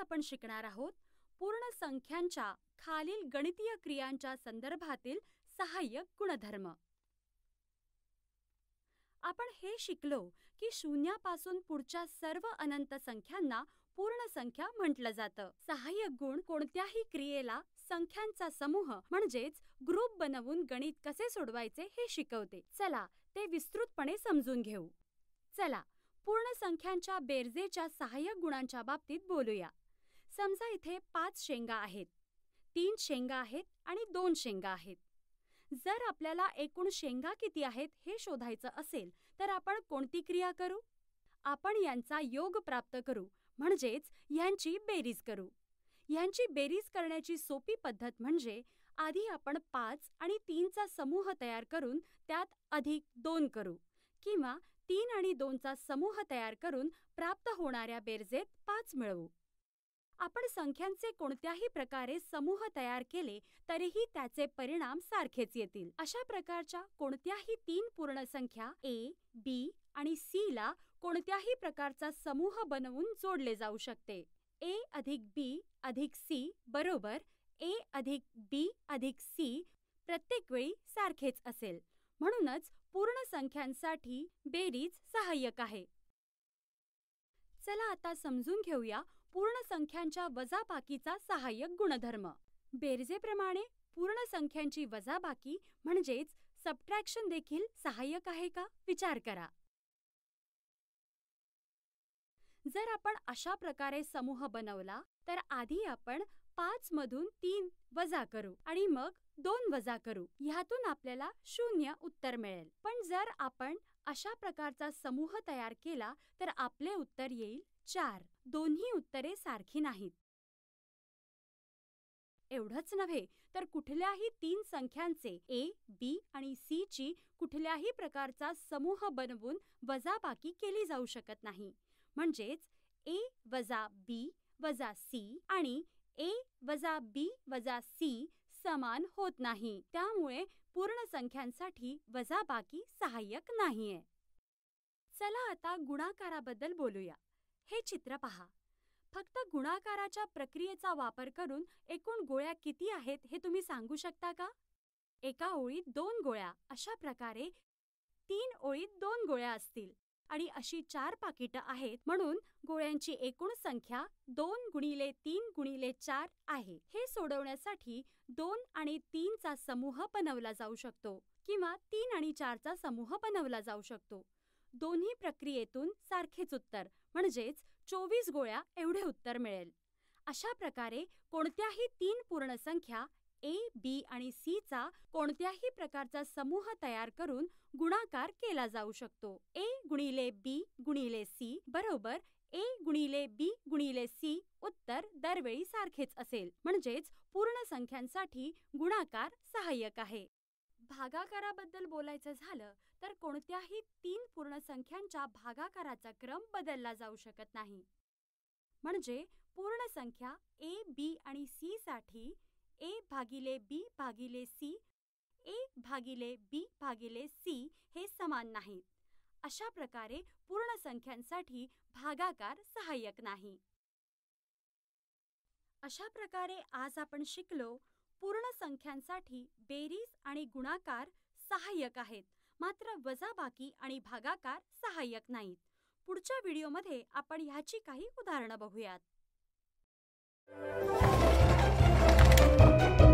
आपण शिकणार आहोत पूर्ण संख्यांच्या खालील गणितीय क्रियांच्या संदर्भातील सहाय्यक गुणधर्म आपण हे शिकलो की शून्यापासून पुढच्या सर्व अनंत संख्यांना पूर्ण संख्या म्हटलं जातं सहाय्यक गुण कोणत्याही क्रियेला संख्यांचा समूह म्हणजेच ग्रुप बनवून गणित कसे सोडवायचे हे शिकवते चला ते विस्तृतपणे समजून घेऊ चला पूर्ण संख्यांच्या बेरजेच्या सहाय्यक गुणांच्या बाबतीत बोलूया समजा इथे पाच शेंगा आहेत तीन शेंगा आहेत आणि दोन शेंगा आहेत जर आपल्याला एकूण शेंगा किती आहेत हे शोधायचं असेल तर आपण कोणती क्रिया करू आपण यांचा योग प्राप्त करू म्हणजेच ह्यांची बेरीज करू ह्यांची बेरीज करण्याची सोपी पद्धत म्हणजे आधी आपण पाच आणि तीनचा समूह तयार करून त्यात अधिक दोन करू किंवा तीन आणि दोनचा समूह तयार करून प्राप्त होणाऱ्या बेरजेत पाच मिळवू आपण संख्यांचे कोणत्याही प्रकारे समूह तयार केले तरीही त्याचे परिणाम सारखेच येतील अशा प्रकारच्या कोणत्याही तीन पूर्णसंख्या ए बी आणि सी ला कोणत्याही प्रकारचा समूह बनवून जोडले जाऊ शकते ए अधिक बी अधिक सी बरोबर ए अधिक बी अधिक सी प्रत्येक वेळी सारखेच असेल म्हणूनच पूर्ण संख्यांसाठी बेरीज सहाय्यक आहे चला आता समजून घेऊया पूर्ण संख्यांच्या वजाबाकीचा सहाय्यक गुणधर्म बेरजेप्रमाणे पूर्ण संख्यांची वजाबाकी म्हणजेच सबट्रॅक्शन देखील सहाय्यक आहे का विचार करा जर आपण अशा प्रकारे समूह बनवला तर आधी आपण पाच मधून तीन वजा करू आणि मग दोन वजा करू ह्यातून आपल्याला शून्य उत्तर मिळेल पण जर आपण अशा प्रकारचा समूह तयार केला तर आपले उत्तर येईल चार दोन्ही उत्तरे सारखी नाहीत एवढंच नव्हे तर कुठल्याही तीन संख्यांचे ए बी आणि सी ची कुठल्याही प्रकारचा समूह बनवून वजाबाकी केली जाऊ शकत नाही म्हणजेच ए वजा बी वजा सी आणि ए वजा बी वजा सी समान होत नाही त्यामुळे पूर्ण संख्यांसाठी बाकी सहाय्यक नाहीये चला आता गुणाकाराबद्दल बोलूया हे चित्र पहा फक्त गुणाकाराच्या प्रक्रियेचा वापर करून एकूण गोळ्या किती आहेत हे तुम्ही सांगू शकता का एका ओळीत दोन गोळ्या अशा प्रकारे तीन ओळीत दोन गोळ्या असतील आणि अशी चार पाकिटं आहेत म्हणून गोळ्यांची एकूण संख्या दोन गुणिले तीन गुणिले चार आहे हे सोडवण्यासाठी दोन आणि तीनचा समूह बनवला जाऊ शकतो किंवा तीन आणि चारचा समूह बनवला जाऊ शकतो दोन्ही प्रक्रियेतून सारखेच उत्तर म्हणजेच चोवीस गोळ्या एवढे उत्तर मिळेल अशा प्रकारे कोणत्याही तीन पूर्ण संख्या ए बी आणि सी चा कोणत्याही प्रकारचा समूह तयार करून गुणाकार केला जाऊ शकतो ए गुणिले बी गुणिले सी बरोबर ए गुणिले बी गुणिले सी उत्तर दरवेळी सारखेच असेल म्हणजेच पूर्ण संख्यांसाठी गुणाकार सहाय्यक आहे भागाकाराबद्दल बोलायचं झालं तर कोणत्याही तीन पूर्ण संख्यांच्या भागाकाराचा क्रम बदलला जाऊ शकत नाही म्हणजे पूर्ण संख्या ए बी आणि सी साठी ए भागिले बी भागिले सी एक भागिले बी भागिले सी हे समान नाहीत अशा प्रकारे पूर्ण संख्यांसाठी भागाकार सहाय्यक नाही अशा प्रकारे आज आपण शिकलो पूर्ण संख्यांसाठी बेरीज आणि गुणाकार सहाय्यक आहेत मात्र वजाबाकी आणि भागाकार सहाय्यक नाहीत पुढच्या व्हिडिओमध्ये आपण ह्याची काही उदाहरणं बघूयात Thank you.